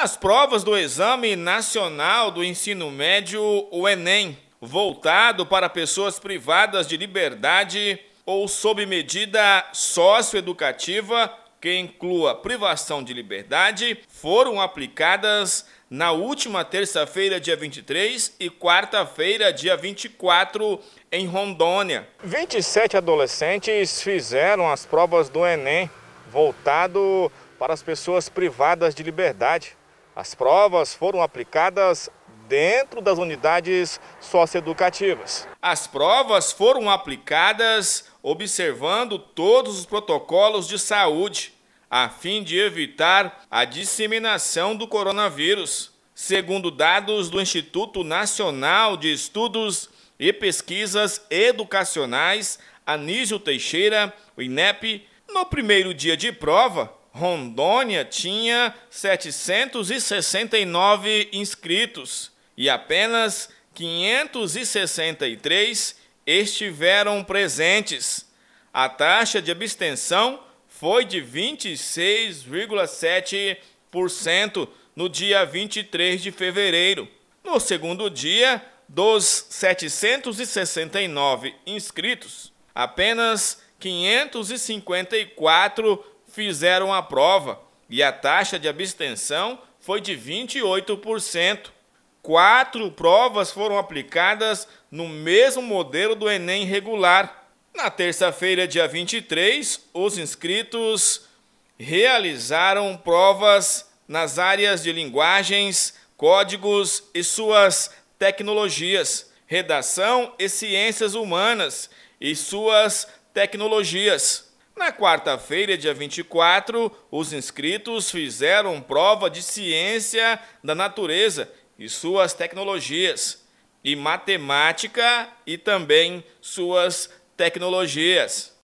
As provas do Exame Nacional do Ensino Médio, o Enem, voltado para pessoas privadas de liberdade ou sob medida socioeducativa, que inclua privação de liberdade, foram aplicadas na última terça-feira, dia 23, e quarta-feira, dia 24, em Rondônia. 27 adolescentes fizeram as provas do Enem, voltado para as pessoas privadas de liberdade. As provas foram aplicadas dentro das unidades socioeducativas. As provas foram aplicadas observando todos os protocolos de saúde, a fim de evitar a disseminação do coronavírus. Segundo dados do Instituto Nacional de Estudos e Pesquisas Educacionais Anísio Teixeira, o INEP, no primeiro dia de prova, Rondônia tinha 769 inscritos e apenas 563 estiveram presentes. A taxa de abstenção foi de 26,7% no dia 23 de fevereiro. No segundo dia, dos 769 inscritos, apenas 554 fizeram a prova e a taxa de abstenção foi de 28%. Quatro provas foram aplicadas no mesmo modelo do Enem regular. Na terça-feira, dia 23, os inscritos realizaram provas nas áreas de linguagens, códigos e suas tecnologias, redação e ciências humanas e suas tecnologias. Na quarta-feira, dia 24, os inscritos fizeram prova de ciência da natureza e suas tecnologias, e matemática e também suas tecnologias.